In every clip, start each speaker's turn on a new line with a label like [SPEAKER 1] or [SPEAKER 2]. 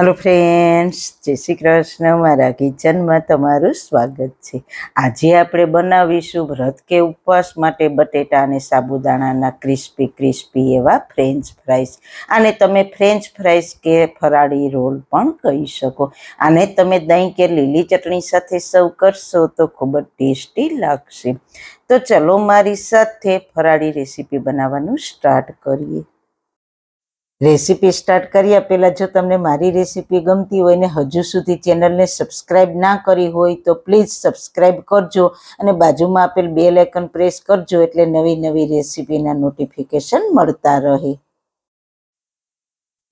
[SPEAKER 1] hello friends જય શ્રી કૃષ્ણ મારા કિચનમાં તમારું સ્વાગત છે આજે આપણે બનાવીશું વ્રત કે ઉપવાસ માટે બટેટા અને સાબુદાણાના ક્રિસ્પી ક્રિસ્પી એવા ફ્રેન્ચ ફ્રાઈસ અને તમે ફ્રેન્ચ ફ્રાઈસ કે ફરાળી રોલ પણ કહી શકો અને તમે દહીં કે લીલી ચટણી સાથે સર્વ કરશો તો ખૂબ જ ટેસ્ટી લાગશે તો ચલો મારી સાથે ફરાળી રેસીપી બનાવવાનું સ્ટાર્ટ કરીએ રેસીપી સ્ટાર્ટ કર્યા પહેલાં જો તમને મારી રેસીપી ગમતી હોય ને હજુ સુધી ચેનલને સબસ્ક્રાઇબ ના કરી હોય તો પ્લીઝ સબસ્ક્રાઇબ કરજો અને બાજુમાં આપેલ બે લાઇકન પ્રેસ કરજો એટલે નવી નવી રેસીપીના નોટિફિકેશન મળતા રહે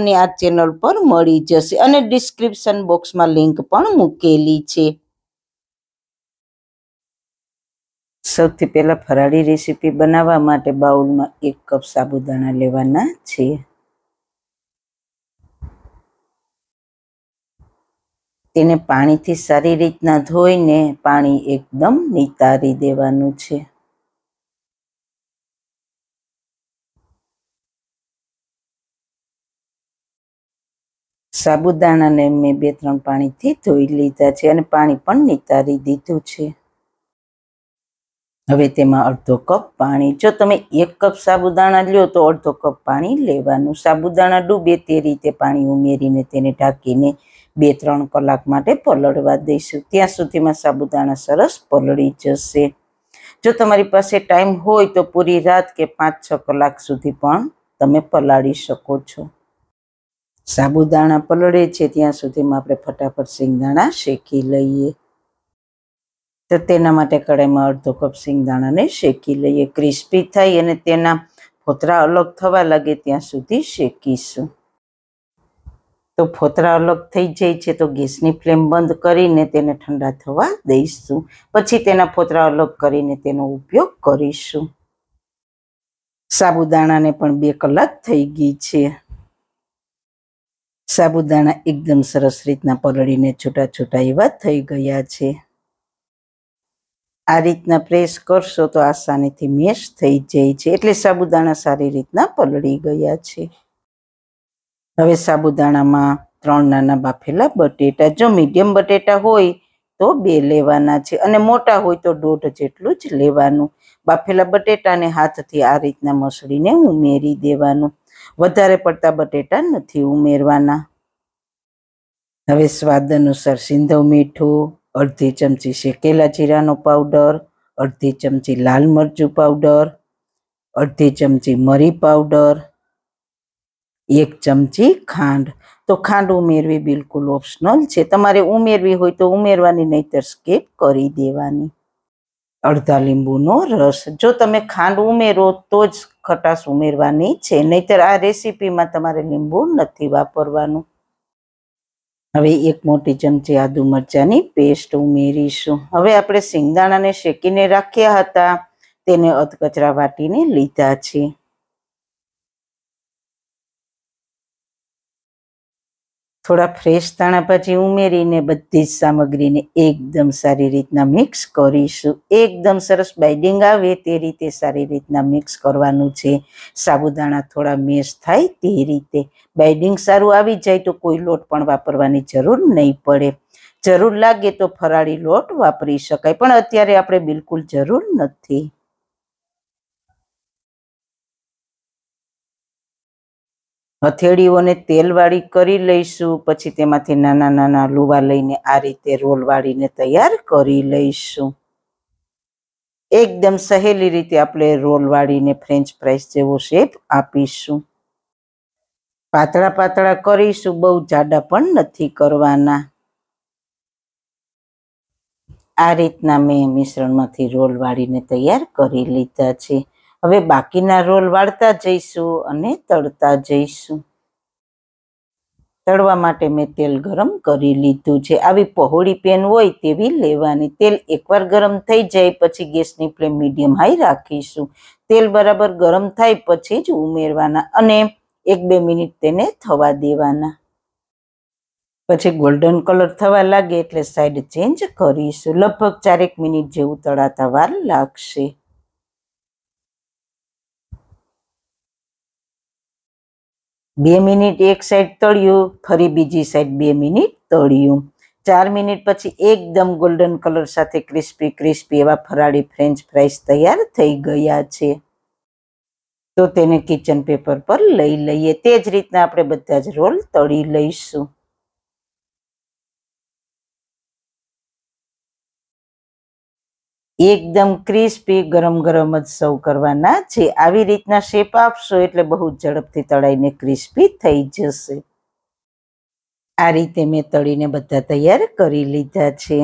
[SPEAKER 1] તમને આ ચેનલ પર મળી જશે અને ડિસ્ક્રિપ્શન બોક્સમાં લિંક પણ મૂકેલી છે સૌથી પહેલા ફરાળી રેસીપી બનાવવા માટે બાઉલમાં એક કપ સાબુદાણા લેવાના છે તેને પાણીથી સારી રીતના ધોઈને પાણી એકદમ નિતારી દેવાનું છે સાબુદાણાને મેં બે ત્રણ પાણીથી ધોઈ લીધા છે અને પાણી પણ નિતારી દીધું છે હવે તેમાં અડધો કપ પાણી જો તમે એક કપ સાબુદાણા લ્યો તો અડધો કપ પાણી લેવાનું સાબુદાણા ડૂબે તે રીતે પાણી ઉમેરીને તેને ઢાંકીને બે ત્રણ કલાક માટે પલળવા દઈશું ત્યાં સુધીમાં સાબુદાણા સરસ પલળી જશે જો તમારી પાસે ટાઈમ હોય તો પૂરી રાત કે પાંચ છ કલાક સુધી પણ તમે પલાળી શકો છો સાબુદાણા પલળે છે ત્યાં સુધીમાં આપણે ફટાફટ સિંગદાણા શેકી લઈએ તો તેના માટે કડાઈમાં અડધો કપ શિંગદાણાને શેકી લઈએ ક્રિસ્પી થાય અને તેના ફોતરા અલગ થવા લાગે ત્યાં સુધી શેકીશું તો ફોતરા અલગ થઈ જાય છે તો ગેસની ફ્લેમ બંધ કરીને તેને ઠંડા થવા દઈશું પછી તેના ફોતરા અલગ કરીને તેનો ઉપયોગ કરીશું સાબુદાણાને પણ બે કલાક થઈ ગઈ છે સાબુદાણા એકદમ સરસ રીતના પલળીને છૂટા છૂટા એવા થઈ ગયા છે આ રીતના પ્રેસ કરશો તો આસાનીથી મેશ થઈ જાય છે એટલે સાબુદાણા સારી રીતના પલળી ગયા છે હવે સાબુદાણામાં ત્રણ નાના બાફેલા બટેટા જો મીડિયમ બટેટા હોય તો બે લેવાના છે અને મોટા હોય તો દોઢ જેટલું જ લેવાનું બાફેલા બટેટાને હાથથી આ રીતના મસળીને ઉમેરી દેવાનું વધારે પડતા બટેટા નથી ઉમેરવાના હવે સ્વાદ અનુસાર સિંધવ મીઠું અડધી ચમચી શેકેલા જીરાનો પાવડર અડધી ચમચી લાલ મરચું પાવડર અડધી ચમચી મરી પાવડર એક ચમચી ખાંડ તો ખાંડ ઉમેરવી બિલકુલ ઓપ્શનલ છે તમારે ઉમેરવી હોય તો ઉમેરવાની નહીતર સ્કીપ કરી દેવાની અડધા લીંબુનો રસ જો તમે ખાંડ ઉમેરો તો જ ખટાશ ઉમેરવાની છે નહીતર આ રેસીપીમાં તમારે લીંબુ નથી વાપરવાનું હવે એક મોટી ચમચી આદુ મરચાંની પેસ્ટ ઉમેરીશું હવે આપણે સિંગદાણાને શેકીને રાખ્યા હતા તેને અધકચરા વાટીને લીધા છે થોડા ફ્રેશ ધાણા ભાજી ઉમેરીને બધી જ સામગ્રીને એકદમ સારી રીતના મિક્સ કરીશું એકદમ સરસ બાઇડિંગ આવે તે રીતે સારી રીતના મિક્સ કરવાનું છે સાબુદાણા થોડા મેશ થાય તે રીતે બાઇડિંગ સારું આવી જાય તો કોઈ લોટ પણ વાપરવાની જરૂર નહીં પડે જરૂર લાગે તો ફરાળી લોટ વાપરી શકાય પણ અત્યારે આપણે બિલકુલ જરૂર નથી હથેળીઓને તેલવાળી કરી લઈશું પછી તેમાંથી નાના નાના લુવા લઈને આ રીતે રોલ વાળીને તૈયાર કરી લઈશું એકદમ સહેલી રીતે આપણે રોલ વાળીને ફ્રેન્ચ ફ્રાઈસ જેવો શેપ આપીશું પાતળા પાતળા કરીશું બહુ જાડા પણ નથી કરવાના આ રીતના મેં મિશ્રણમાંથી રોલ વાળીને તૈયાર કરી લીધા છે હવે બાકીના રોલ વાળતા જઈશું અને તળતા જઈશું તળવા માટે મેં તેલ ગરમ કરી લીધું છે આવી પહોળી પેન હોય તેવી લેવાની તેલ એકવાર ગરમ થઈ જાય પછી ગેસની ફ્લેમ મીડિયમ હાઈ રાખીશું તેલ બરાબર ગરમ થાય પછી જ ઉમેરવાના અને એક બે મિનિટ તેને થવા દેવાના પછી ગોલ્ડન કલર થવા લાગે એટલે સાઈડ ચેન્જ કરીશું લગભગ ચારેક મિનિટ જેવું તળાતા વાર લાગશે બે મિનિટ એક સાઈડ તળ્યું ફરી બીજી સાઈડ બે મિનિટ તળ્યું ચાર મિનિટ પછી એકદમ ગોલ્ડન કલર સાથે ક્રિસ્પી ક્રિસ્પી એવા ફરાળી ફ્રેન્ચ ફ્રાઈસ તૈયાર થઈ ગયા છે તો તેને કિચન પેપર પર લઈ લઈએ તે જ રીતના આપણે બધા જ રોલ તળી લઈશું એકદમ ક્રિસ્પી ગરમ ગરમ જ સૌ કરવાના છે આવી રીતના શેપ આપશો એટલે બહુ ઝડપથી તળાઈને ક્રિસ્પી થઈ જશે આ રીતે મેં તળીને બધા તૈયાર કરી લીધા છે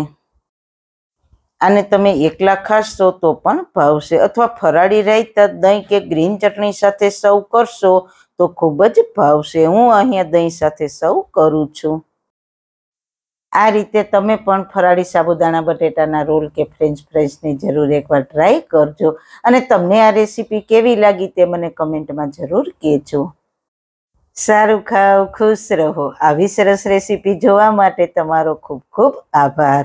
[SPEAKER 1] આને તમે એકલા ખાશો તો પણ ભાવશે અથવા ફરાળી રાયતા દહીં કે ગ્રીન ચટણી સાથે સર્વ કરશો તો ખૂબ જ ભાવશે હું અહીંયા દહીં સાથે સર્વ કરું છું આ રીતે તમે પણ ફરાળી સાબુદાણા બટેટાના રોલ કે ફ્રેન્ચ ફ્રાઈઝની જરૂર એકવાર ટ્રાય કરજો અને તમને આ રેસીપી કેવી લાગી તે મને કમેન્ટમાં જરૂર કહેજો સારું ખાઓ ખુશ રહો આવી સરસ રેસીપી જોવા માટે તમારો ખૂબ ખૂબ આભાર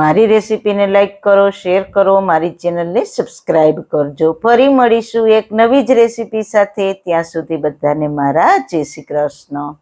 [SPEAKER 1] મારી રેસીપીને લાઈક કરો શેર કરો મારી ચેનલને સબસ્ક્રાઈબ કરજો ફરી મળીશું એક નવી જ રેસીપી સાથે ત્યાં સુધી બધાને મારા જય શ્રી કૃષ્ણ